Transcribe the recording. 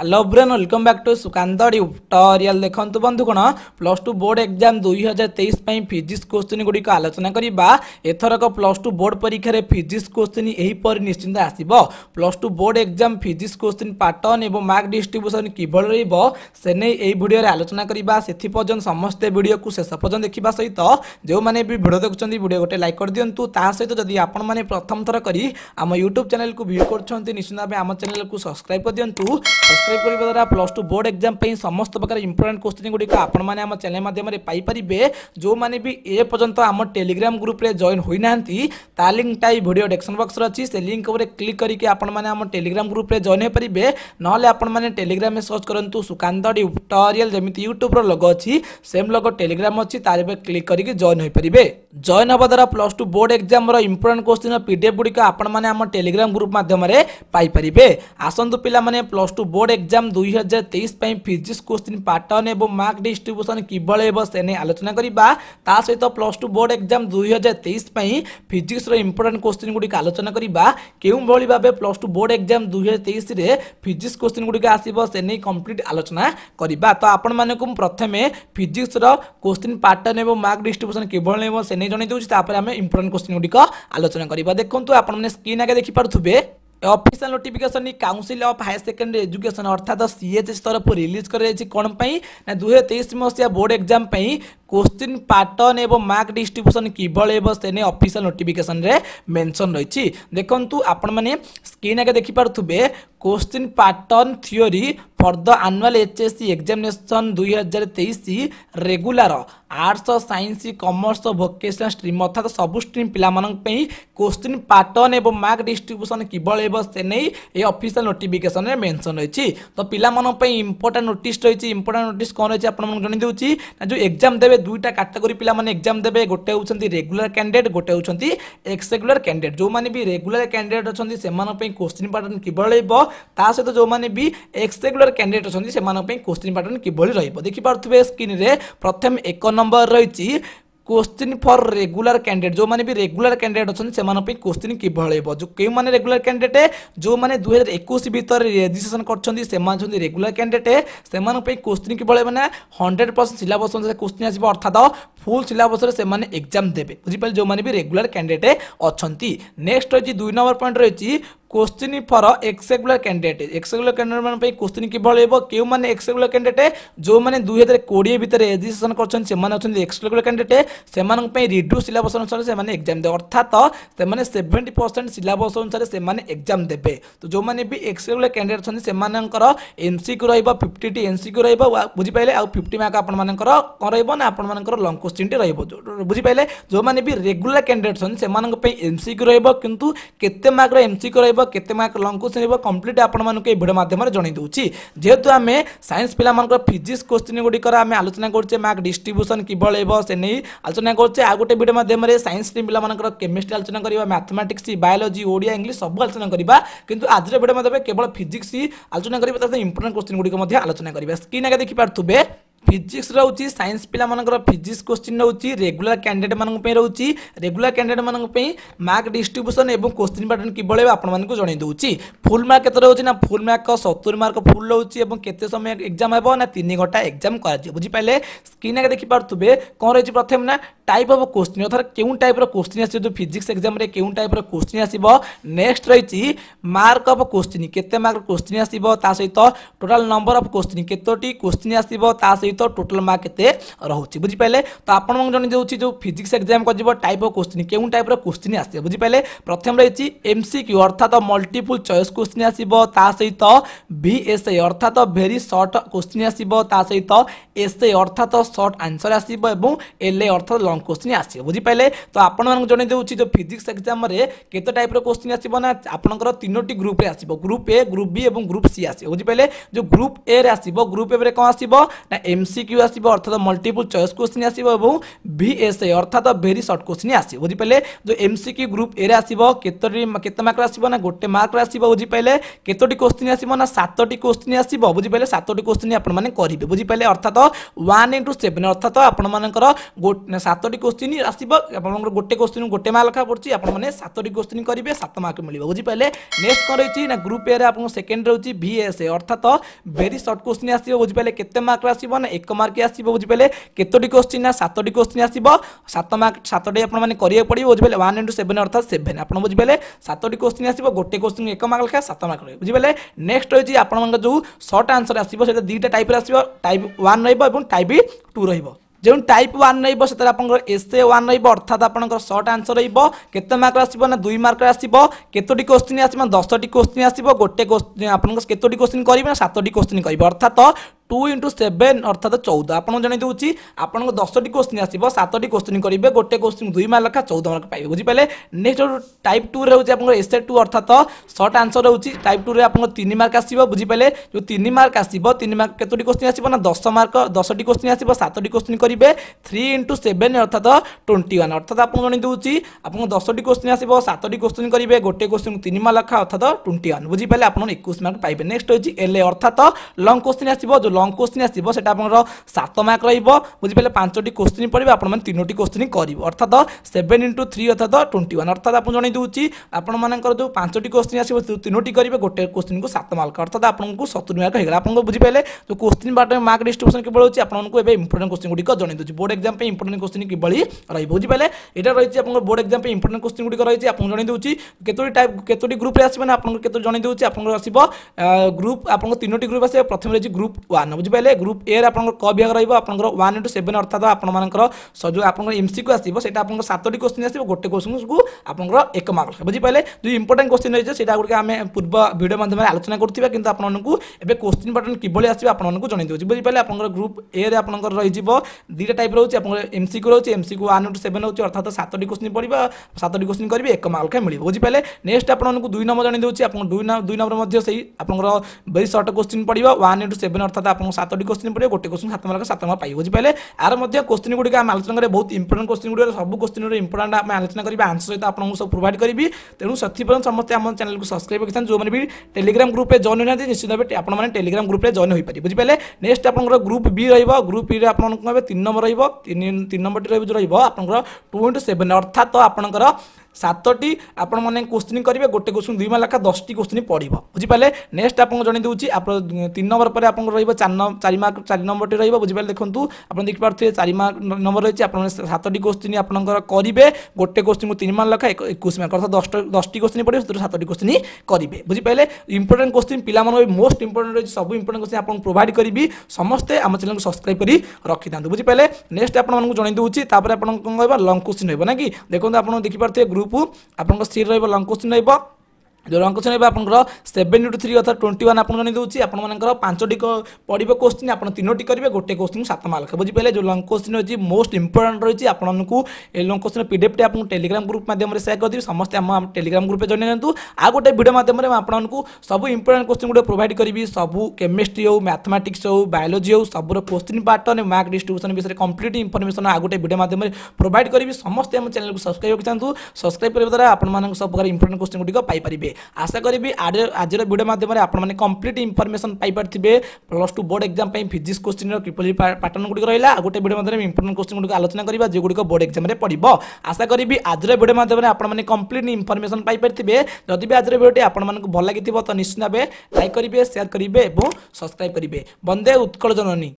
hello brain welcome back to Sukanta tutorial দেখন্তু বন্ধুগণ plus two board exam দুই হাজার তেইশ পাই ফিজিক্স কোশ্চিন গুড়ি আলোচনা করা এথরক প্লস টু বোর্ড পরীক্ষার ফিজিক্স কোশ্চিন এইপরি নিশ্চিন্ত আসব plus two board exam physics question pattern এবং মার্ক ডিস্ট্রিব্যুশন কিভাবে রহব সে এই ভিডিওরে আলোচনা করা সেথি পর্যন্ত সমস্ত ভিডিওকে শেষ পর্যন্ত দেখা সহিত যে ভিডিও দেখুম ভিডিও গোটে লাইক করে দিও তা সহিত যদি আপন মানে প্রথম থর করে আমার ইউট্যুব চ্যানেল ভিউ করছেন নিশ্চিন্ত ভাবে আমার চ্যানেল সবসক্রাইব করে দিও ସବସ୍କ୍ରାଇବ୍ କରିବା ଦ୍ୱାରା ପ୍ଲସ୍ ଟୁ ବୋର୍ଡ଼ ଏକ୍ଜାମ୍ ପାଇଁ ସମସ୍ତ ପ୍ରକାର ଇମ୍ପୋର୍ଟାଣ୍ଟ କୋଶ୍ଚିନ୍ ଗୁଡ଼ିକ ଆପଣମାନେ ଆମ ଚ୍ୟାନେଲ୍ ମାଧ୍ୟମରେ ପାଇପାରିବେ ଯେଉଁମାନେ ବି ଏ ପର୍ଯ୍ୟନ୍ତ ଆମ ଟେଲିଗ୍ରାମ ଗ୍ରୁପ୍ରେ ଜଏନ୍ ହୋଇନାହାନ୍ତି ତା ଲିଙ୍କଟା ଏଇ ଭିଡ଼ିଓ ଡେସ୍କ୍ରିପସନ୍ ବକ୍ସରେ ଅଛି ସେ ଲିଙ୍କ ଉପରେ କ୍ଲିକ୍ କରିକି ଆପଣମାନେ ଆମ ଟେଲିଗ୍ରାମ ଗ୍ରୁପ୍ରେ ଜଏନ୍ ହୋଇପାରିବେ ନହେଲେ ଆପଣମାନେ ଟେଲିଗ୍ରାମରେ ସର୍ଚ୍ଚ କରନ୍ତୁ ସୁକାନ୍ତ ଟ୍ୟୁଟୋରିଆଲ୍ ଯେମିତି ୟୁଟ୍ୟୁବ୍ର ଲଗ ଅଛି ସେମ୍ ଲଗ ଟେଲିଗ୍ରାମ ଅଛି ତାରି ଉପରେ କ୍ଲିକ୍ କରିକି ଜଏନ୍ ହୋଇପାରିବେ ଜଏନ୍ ହେବା ଦ୍ୱାରା ପ୍ଲସ୍ ଟୁ ବୋର୍ଡ଼ ଏକ୍ଜାମ୍ର ଇମ୍ପୋର୍ଟାଣ୍ଟ କୋଶ୍ଚିନ୍ର ପିଡ଼ିଏଫ୍ ଗୁଡ଼ିକ ଆପଣମାନେ ଆମ ଟେଲିଗ୍ରାମ ଗ୍ରୁପ୍ ମାଧ୍ୟମରେ ପାଇପାରିବେ ଆସନ୍ତୁ ପିଲାମାନେ ପ୍ଲସ୍ ଟୁ ବୋର୍ଡ଼ ଏକ୍ଜାମ୍ ଦୁଇ ହଜାର ତେଇଶ ପାଇଁ ଫିଜିକ୍ସ କୋଶ୍ଚିନ୍ ପାଟର୍ନ ଏବଂ ମାର୍କ ଡିଷ୍ଟ୍ରିବ୍ୟୁସନ୍ କିଭଳି ହେବ ସେ ନେଇ ଆଲୋଚନା କରିବା ତା ସହିତ ପ୍ଲସ୍ ଟୁ ବୋର୍ଡ଼ ଏକ୍ଜାମ୍ ଦୁଇ ହଜାର ତେଇଶ ପାଇଁ ଫିଜିକ୍ସର ଇମ୍ପୋର୍ଟାଣ୍ଟ କୋଶ୍ଚିନ୍ ଗୁଡ଼ିକ ଆଲୋଚନା କରିବା କେଉଁଭଳି ଭାବେ ପ୍ଲସ୍ ଟୁ ବୋର୍ଡ଼ ଏକ୍ଜାମ୍ ଦୁଇ ହଜାର ତେଇଶରେ ଫିଜିକ୍ସ କୋଶ୍ଚିନ୍ ଗୁଡ଼ିକ ଆସିବ ସେ ନେଇ କମ୍ପ୍ଲିଟ୍ ଆଲୋଚନା କରିବା ତ ଆପଣମାନଙ୍କୁ ମୁଁ ପ୍ରଥମେ ଫିଜିକ୍ସର କୋଶ୍ଚିନ୍ ପାଟର୍ନ ଏବଂ ମାର୍କ ଡିଷ୍ଟ୍ରିବ୍ୟୁସନ୍ କିଭଳି ହେବ ସେ ନେଇ ଜଣାଇ ଦେଉଛି ତାପରେ ଆମେ ଇମ୍ପୋର୍ଟାଣ୍ଟ କୋଶ୍ଚିନ୍ ଗୁଡ଼ିକ ଆଲୋଚନା କରିବା ଦେଖନ୍ତୁ ଆପଣମାନେ ସ୍କ୍ରିନ୍ ଆଗେ ଦେଖିପାରୁଥିବେ official notification council of higher secondary education অর্থাৎ সিএচএস তরফ রিলিজ করাযাই কোণ পাই না দুই হাজার তেইশ মশিয়া বোর্ড এক্সাম পাই কোশ্চিন প্যাটর্ন এবং মার্ক ডিস্ট্রিব্যুশন কিভাবে হব সে নিয়ে অফিসিয়াল নোটিফিকেশন মেনশন রয়েছে দেখুন আপন মানে স্ক্রিন আগে দেখিপারে question pattern theory for the annual HSC examination দুই হাজার তেইশ regular arts science commerce vocational stream অর্থাৎ সবু স্ট্রিম পিলামানপাই কোশ্চিন প্যাটর্ন এবং মার্ক ডিস্ট্রিব্যুসন কিভাবে হব সে নেই এই অফিসিয়াল নোটিফিকেসনরে মেনশন রয়েছে তো পিলামানপাই ইম্পর্টাট নোটিস রয়েছে ইম্পর্টাট নোটিস কম রয়েছে আপনার জনাই দেছি না যে এক্সাম দেবে দুইটা ক্যাটাগোরি পিলামানে এক্সাম দেবে গোটে হচ্ছেন রেগুলার ক্যান্ডিডেট গোটে হচ্ছেন এক্স রেগুলার ক্যান্ডিডেট যে রেগুলার ক্যান্ডিডেট অনেক সেমান কোশ্চিন প্যাটর্ন কিভাবে হব ତା ସହିତ ଯେଉଁମାନେ ବି ଏକ୍ସ ରେଗୁଲାର କ୍ୟାଣ୍ଡିଡେଟ୍ ଅଛନ୍ତି ସେମାନଙ୍କ ପାଇଁ କୋଶ୍ଚିନ୍ ପାଟର୍ନ କିଭଳି ରହିବ ଦେଖିପାରୁଥିବେ ସ୍କ୍ରିନ୍ରେ ପ୍ରଥମେ ଏକ ନମ୍ବର ରହିଛି কোশ্চিন ফর রেগুলার ক্যান্ডিডেট যে রেগুলার ক্যান্ডিডেট অনেক সে কোশ্চিন কিভাবে হব কেউ মানে রেগুলার ক্যান্ডিডেট যে দুই হাজার একুশ ভিতরে রেজিষ্ট্রেসন করছেন সে রেগুলার ক্যান্ডিডেট সে কোশ্চিন কিভাবে মানে হন্ড্রেড পরসেন্ট সিলাবস অনুসারে কোশ্চিন আসবে অর্থাৎ ফুল সিলাবসরে সে এক্সাম দেবে বুঝিপারে যে রেগুলার ক্যান্ডিডেট অনেক নেক্সট রয়েছে দুই নম্বর পয়েন্ট রয়েছে question for ex regular candidate ex regular candidate question किभली हे क्यों एक्सेगुलर कैंडिडेट जो मैंने दुई हजार कोड़े भितर रेजिट्रेसन कर एक्सेगुलर कैंडिडेट से रिड्यूस सिलबस अनुसार से एक्जाम दे अर्थात से सेवेन्टी परसेंट सिलबस अनुसार से एक्जाम देते तो जो मैंने भी एक्सेगुलर कैंडिडेट अच्छे से एम सी क्यू फिफ्टी टी एम सी क्यू रहा आ फिफ्टी मार्क आपण कौन रहा आपर लंग क्वेश्चन टी रहा बुझीपारे जो मैंने भी रेगुलर कैंडिडेट अच्छे से एम सी क्यू कितने मार्क एम सी ରହିବ କେତେ ମାର୍କ ଲଙ୍ଗ କୋଶ୍ଚିନ୍ ରହିବ କମ୍ପ୍ଲିଟ୍ ଆପଣମାନଙ୍କୁ এই ভিডিও মাধ্যমে জনাই দেছি যেহেতু আমি সাইন্স পিলামানক ফিজিক্স কোশ্চিন গুড়িকর আমি আলোচনা করছে মার্ক ডিস্ট্রিব্যুশন কিভাবে হব সে নিয়ে আলোচনা করছে আউ গোটে ভিডিও মাধ্যমে সাইন্স স্ট্রিম পিলামানক কেমিস্ট্রি আলোচনা করা ম্যাথমেটিক্স বায়োলোজি ওড়িয়া ইংলিশ সব আলোচনা করা কিন্তু আজর ভিডিও মাধ্যমে কেবল ফিজিক্স আলোচনা করা তা ইম্পর্টাট কোশ্চিন গুড়িক আলোচনা করা স্ক্রিন আগে দেখিপারে ফিজিক্স রয়েছে সাইন্স পিলামানকর ফিজিক্স কোশ্চিন রয়েছে রেগুলার ক্যান্ডিডেট মানুষ রয়েছে রেগুলার ক্যান্ডিডেট মানুষ মার্ক ডিস্ট্রিব্যুশন এবং কোশ্চিন প্যাটর্ন কিভাবে আপনার জনাই দেছি ফুল মার্ক কত রয়েছে না ফুল মার্ক সতুরি মার্ক ফুল রয়েছে এবং কেতে সময় এক্সাম হব না তিন ঘন্টা এক্সাম করা বুঝিপারে স্ক্রিনে দেখিপারে কম রয়েছে প্রথমে না টাইপ অফ কোশ্চিন অর্থাৎ কেউ টাইপর কোশ্চিন আসছে যে ফিজিক্স এক্সামে কেউ টাইপর কোশ্চিন আসব নেক্সট রয়েছে মার্ক অফ কোশ্চিন কেতে মার্ক কোশ্চিন আসব তা সহিত টোটাল নম্বর অফ কোশ্চিন কেতোটি কোশ্চিন আসব তা সহিত টোটাল মার্ক কেতে রয়েছে বুঝিপারে তো আপনার জনে যাচ্ছি যে ফিজিক্স এক্সাম করব টাইপ অফ কোশ্চিন কেউ টাইপর কোশ্চিন আসছে বুঝিপারে প্রথম রয়েছে এমসিকিউ অর্থাৎ মল্টিপুল চয়েস কোশ্চিন আসব তা সহিত ভিএসএ অর্থাৎ ভেরি সর্ট কোশ্চিন আসব তা সহিত এসএ অর্থাৎ সর্ট আনসর আসব এবং এলএ অর্থাৎ লং কোশ্চিন আসছে বুঝিপারে তো আপনার জনাই দেছি যে ফিজিক্স এক্সামে কত টাইপর কোশ্চিন আসব না আপনার তিনোটি গ্রুপে আসব গ্রুপ এ গ্রুপ বি এবং গ্রুপ সি আসবে বুঝিপারে যে গ্রুপ এ রে আসব গ্রুপ এ কম আসব না এমসিকিউ আসব অর্থাৎ মল্টিপুল চয়েস কোশ্চিন আসব এবং ভিএসএ অর্থাৎ ভেরি সর্ট কোশ্চিন আসে বুঝিপারে যে এমসিকিউ গ্রুপ এ রে আসব কতটি কত মার্কর আসব না গোটে মার্কর আসব বুঝিপারে কতটি কোশ্চিন আসব না সাতটি কোশ্চিন আসব বুঝিপারে সাতটি কোশ্চিন আপনার করবে বুঝিপারে অর্থাৎ ওয়ান ইন্টু সেভেন অর্থাৎ আপনার সাতটি ସାତଟି କୋଶ୍ଚିନ୍ ଆସିବ ଆପଣଙ୍କର ଗୋଟେ କୋଶ୍ଚିନ୍ ଗୋଟେ ମାର୍କ ଲେଖା ପଡ଼ୁଛି ଆପଣମାନେ ସାତଟି କୋଶ୍ଚିନ୍ କରିବେ ସାତ ମାର୍କ ମିଳିବ ବୁଝିପାରିଲେ ନେକ୍ସଟ କ'ଣ ରହିଛି ନା ଗ୍ରୁପ୍ ଏରେ ଆପଣଙ୍କ ସେକେଣ୍ଡ ରହୁଛି ଭିଏସ୍ଏ ଅର୍ଥାତ ଭେରି ସର୍ଟ କୋଶ୍ଚିନ୍ ଆସିବ ବୁଝିପାରିଲେ କେତେ ମାର୍କର ଆସିବ ନା ଏକ ମାର୍କ ଆସିବ ବୁଝିପାରିଲେ କେତୋଟି କୋଶ୍ଚିନ୍ ନା ସାତଟି କୋଶ୍ଚିନ୍ ଆସିବ ସାତ ମାର୍କ ସାତଟି ଆପଣମାନେ କରିବାକୁ ପଡ଼ିବ ବୁଝିପାରିଲେ ୱାନ୍ ଇଣ୍ଟୁ ସେଭେନ୍ ଅର୍ଥାତ ସେଭେନ୍ ଆପଣ ବୁଝିପାରିଲେ ସାତଟି କୋଶ୍ଚିନ୍ ଆସିବ ଗୋଟେ କୋଶ୍ଚିନ୍ ଏକ ମାର୍କ ଲେଖା ସାତ ମାର୍କ ରହିବ ବୁଝିପାରିଲେ ନେକ୍ସଟ ରହିଛି ଆପଣଙ୍କର ଯେଉଁ ସର୍ଟ ଆନ୍ସର ଆସିବ ସେଇଟା ଦୁଇଟା ଟାଇପ୍ର ଆସିବ ଟାଇପ୍ ୱାନ୍ ରହିବ ଏବଂ ଟାଇପ୍ ଟୁ ରହିବ যে টাইপ ওয়ান রহব সেটা আপনার এসে ওয়ান রহব অর্থাৎ আপনার সর্ট আনসর রহব কেতে মার্ক আসব না দুই মার্ক আসব কতটি কোশ্চিন আসবে না দশটি কোশ্চিন আসব গোটে কোশ্চিন আপনার কতটি কোশ্চিন করবে না সাতটি কোশ্চিন করবে অর্থাৎ টু ইন্টু সেভেন অর্থাৎ চৌদ আপনার জানি দেছি আপনার দশটি কোশ্চিন আসবে সাতটি কোশ্চিন করবে গোটে কোশ্চিন দুই মার্ক লেখা চৌদ মার্ক পাইবে বুঝিপারে নেক্সট টাইপ টু হচ্ছে আপনার এসে টু অর্থাৎ সর্ট আনসর হচ্ছে টাইপ টু আপনার তিন মার্ক আসবে বুঝিপারে যে তিন মার্ক আসব তিন মার্ক কতটি কোশ্চিন আসবে না দশ মার্ক দশটি কোশ্চিন আসবে সাতটি কোশ্চিন করবে থ্রি ইন্টু সেভেন অর্থাৎ টোয়েন্টি ওয়ান অর্থাৎ আপনার জানি দেছি আপনার দশটি কোশ্চিন আসবে সাতটি কোশ্চিন করবে গোটে কোশ্চিন তিন মার্ক লেখা অর্থাৎ টোয়েন্টি ওয়ান বুঝিপারে আপনার একুশ মার্ক পাইবে নেক্সট হচ্ছে এল অর্থাৎ লং কোশ্চিন আসবে যে লং কোশ্চিন আসব সেটা আপনার সাত মার্ক রহব বুঝিপারে পাঁচটি কোশ্চিন পড়বে আপনার তিনোটি কোশ্চিন করব অর্থাৎ সেভেন ইন্টু থ্রি অর্থাৎ টোয়েন্টি ওয়ান অর্থাৎ আপনার জনাই দেছি আপনার যে পাঁচটি কোশ্চিন আসব তিনোটি করবে গোটে কোশ্চিন কু সাত মার্ক অর্থাৎ আপনার সতুরি মার্ক হয়ে গেল আপনার বুঝিপারে যে কোশ্চিন পার্ট মার্ক ডিস্ট্রিবিউশন কিভাবে হচ্ছে আপনার এবার ইম্পর্টেন্ট কোশ্চিন গুড়ি জনাই দেছি বোর্ড এক্সাম ইম্পর্টেন্ট কোশ্চিন কিভাবে রহব বুঝিপারে এটা রয়েছে আপনার বোর্ড এক্সাম ইম্পর্টেন্ট কোশ্চিন গুড়ি রয়েছে আপনার জনাই দেছি কেতোটি টাইপ কেতোটি গ্রুপে আসবে না আপনার কেতোটি জনাই দেছি আপনার আসব গ্রুপ আপনার তিনোটি গ্রুপ আসবে প্রথমে রয়েছে গ্রুপ ওয়ান ୱାନ୍ ବୁଝିପାରିଲେ ଗ୍ରୁପ୍ ଏରେ ଆପଣଙ୍କର କ ବିଭାଗ ରହିବ ଆପଣଙ୍କର ୱାନ୍ ଇଣ୍ଟୁ ସେଭେନ୍ ଅର୍ଥାତ ଆପଣମାନଙ୍କର ଯେଉଁ ଆପଣଙ୍କର ଏମ୍ସିକୁ ଆସିବ ସେଇଟା ଆପଣଙ୍କର ସାତଟି କୋଶ୍ଚିନ୍ ଆସିବ ଗୋଟେ କୋଶ୍ଚିନ୍କୁ ଆପଣଙ୍କର ଏକ ମାର୍କ ବୁଝିପାରିଲେ ଯେଉଁ ଇମ୍ପୋର୍ଟାଣ୍ଟ କୋଶ୍ଚିନ୍ ରହିଛି ସେଇଟା ଗୁଡ଼ିକ ଆମେ ପୂର୍ବ ଭିଡ଼ିଓ ମାଧ୍ୟମରେ ଆଲୋଚନା କରୁଥିବା କିନ୍ତୁ ଆପଣମାନଙ୍କୁ ଏବେ କୋଶ୍ଚିନ୍ ପାଟର୍ନ କିଭଳି ଆସିବ ଆପଣମାନଙ୍କୁ ଜଣାଇ ଦେଉଛି ବୁଝିପାରିଲେ ଆପଣଙ୍କର ଗ୍ରୁପ୍ ଏରେ ଆପଣଙ୍କର ରହିଯିବ ଦୁଇଟା ଟାଇପ୍ ରହୁଛି ଆପଣଙ୍କର ଏମ୍ସିକୁ ରହୁଛି ଏମ୍ସିକୁ ୱାନ୍ ଇଣ୍ଟୁ ସେଭେନ୍ ରହୁଛି ଅର୍ଥାତ ସାତଟି କୋଶ୍ଚିନ୍ ପଡ଼ିବ ସାତଟି କୋଶ୍ଚିନ୍ କରିବେ ଏକ ମାର୍କ ମିଳିବ ବୁଝିପାରିଲେ ନେକ୍ସଟ ଆପଣଙ୍କୁ ଦୁଇ ନମ୍ବର ଜଣାଇ ଦେଉଛି ଆପଣ ଦୁଇ ନମ୍ବର ମଧ୍ୟ ସେଇ ଆପଣଙ୍କର ଭେରି ସର୍ଟ କୋଶ୍ଚିନ୍ ପଡ଼ିବ ୱାନ୍ ଇଣ୍ଟୁ ସେଭେନ୍ ଅର୍ଥାତ ତୁମକୁ ସାତଟି କୋଶ୍ଚିନ୍ ପଡ଼ିବ ଗୋଟେ କୋଶ୍ଚିନ୍ ସାତ ମାର୍କ ସାତ ମାର୍କ ପାଇବ ବୁଝିପାରିଲେ ଆର ମଧ୍ୟ କୋଶ୍ଚିନ୍ ଗୁଡ଼ିକ ଆମେ ଆଲୋଚନା କରିବା ବହୁତ ଇମ୍ପୋର୍ଟାଣ୍ଟ କୋଶ୍ଚିନ୍ ଗୁଡ଼ିକ ସବୁ କୋଶ୍ଚିନ୍ର ଇମ୍ପୋର୍ଟାଣ୍ଟ ଆମେ ଆଲୋଚନା କରିବା ଆନ୍ସର ସହିତ ଆପଣଙ୍କୁ ସବୁ ପ୍ରୋଭାଇଡ଼ କରିବି ତେଣୁ ସେଥିପାଇଁ ସମସ୍ତେ ଆମ ଚ୍ୟାନେଲକୁ ସବସ୍କ୍ରାଇବ୍ କରିଥାନ୍ତି ଯେଉଁମାନେ ବି ଟେଲିଗ୍ରାମ ଗ୍ରୁପ୍ରେ ଜଏନ୍ ହୋଇନାହାନ୍ତି ନିଶ୍ଚିତ ଭାବେ ଆପଣମାନେ ଟେଲିଗ୍ରାମ ଗ୍ରୁପ୍ରେ ଜଏନ୍ ହୋଇପାରିବେ ବୁଝିପାରିଲେ ନେକ୍ସଟ ଆପଣଙ୍କର ଗ୍ରୁପ୍ ବି ରହିବ ଗ୍ରୁପ୍ ବିରେ ଆପଣଙ୍କର ତିନି ନମ୍ବର ରହିବ ତିନି ତିନି ନମ୍ବରଟି ରହିବ ଯେଉଁ ରହିବ ଆପଣଙ୍କର ଟୁ ଇଣ୍ଟୁ ସେଭେନ୍ ଅର୍ଥାତ ଆପଣଙ୍କର সাতটি আপনার কোশ্চিন করবে গোটে কোশ্চিন দুই মার্ক লেখা দশটি কোশ্চিন পড়ব বুঝিপারে নেক্সট আপনার জনাই দেছি আপনার তিন নম্বর পরে আপনার রহব চারি মার্ক চারি নম্বরটি রহব বুঝিপারে দেখুন আপনার দেখিপারে চারি মার্ক নম্বর রয়েছে আপনার সাতটি কোশ্চিন আপনার করবে গোটে কোশ্চিন তিন মার্ক লেখা একুশ মার্ক অর্থাৎ দশটা দশটি কোশ্চিন পড়বে সেটা সাতটি কোশ্চিন করবে বুঝিপারে ইম্পর্টাট কোশ্চিন পিলা মোস্ট ইম্পর্টাট রয়েছে সব ইম্পর্টাট কোশ্চিন আপনার প্রোভাইড করবি সমস্তে আমার চ্যানেলকে সবসক্রাইব করে রখি থাকে বুঝিপারে নেক্সট আপনার জনাই দেছি তাপরে আপনার কম লং কোশ্চিন হব না কি দেখুন আপনার দেখিপারে ग्रुप आपंकर सी रंग क्वेश्चन ଯେଉଁ ଅଙ୍କ ଶୁଣିବେ ଆପଣଙ୍କର ସେଭେନ୍ ଟୁ ଥ୍ରୀ ଅର୍ଥାৎ ଟ୍ୱେଣ୍ଟି ୱାନ୍ ଆପଣ ଜଣାଇଦେଉଛି ଆପଣମାନଙ୍କର ପାଞ୍ଚଟି ପଡ଼ିବ କୋଶ୍ଚିନ୍ ଆପଣ ତିନୋଟି କରିବେ ଗୋଟେ କୋଶ୍ଚିନ୍ ସାତ ମାର୍କ ବୁଝିପାରିଲେ ଯେଉଁ ଲଙ୍ଗ କୋଶ୍ଚିନ୍ ରହିଛି ମୋଷ୍ଟ ଇମ୍ପୋର୍ଟାଣ୍ଟ ରହିଛି ଆପଣଙ୍କୁ ଏ ଲଙ୍ଗ କୋଶ୍ଚିନ୍ ପିଡ଼ିଏଫ୍ଟି ଆପଣଙ୍କୁ ଟେଲିଗ୍ରାମ ଗ୍ରୁପ୍ ମାଧ୍ୟମରେ ସେୟାର କରିଦେବି ସମସ୍ତେ ଆମ ଟେଲିଗ୍ରାମ ଗ୍ରୁପ୍ରେ ଜଣାଇ ନିଅନ୍ତୁ ଆଉ ଗୋଟେ ଭିଡ଼ିଓ ମାଧ୍ୟମରେ ମୁଁ ଆପଣଙ୍କୁ ସବୁ ଇମ୍ପୋର୍ଟାଣ୍ଟ କୋଶ୍ଚିନ୍ ଗୋଟେ ପ୍ରୋଭାଇଡ଼ କରିବି ସବୁ କେମିଷ୍ଟ୍ରି ହେଉ ମ୍ୟାଥମେଟିକ୍ସ ହେଉ ବାୟୋଲୋଜି ହେଉ ସବୁର କୋଶ୍ଚିନ୍ ପାଟର୍ନ ମାର୍କ ଡିଷ୍ଟ୍ରିବ୍ୟୁସନ୍ ବିଷୟରେ କମ୍ପ୍ଲିଟ୍ ଇନଫର୍ମେସନ୍ ଆଉ ଗୋଟେ ଭିଡ଼ିଓ ମାଧ୍ୟମରେ ପ୍ରୋଭାଇଡ଼ କରିବି ସମସ୍ତେ ଆମ ଚ୍ୟାନେଲକୁ ସବସ୍କ୍ରାଇବ୍ କରିଥାନ୍ତୁ ସବସ୍କ୍ରାଇବ୍ କରିବା ଦ୍ୱାରା ଆପଣମାନଙ୍କ ସବୁ ପ୍ରକାର ଇମ୍ପୋର୍ଟାଣ୍ଟ କୋଶ୍ଚିନ୍ ଗୁଡ଼ିକ ପାଇପାରିବେ আশা করি আজর ভিডিও মাধ্যমে আপনার কমপ্লিট ইনফরমেশন পাইপারে plus two board exam physics question কিপরি প্যাটর্ন গুড়ি রয়েছে গোটে ভিডিও মাধ্যমে ইম্পর্টেন্ট কোশ্চিন গুড়ি আলোচনা করা যেগুলো বোর্ড এক্সামে পড়ব আশা করি আজর ভিডিও মাধ্যমে আপনার কমপ্লিট ইনফরমেশন পাইপারে যদি বি আজর ভিডিওটি আপনার ভাল লাগি তো নিশ্চিত ভাবে লাইক করবে সেয়ার করবে এবং সবসক্রাইব করবে বন্দে উৎকল জননী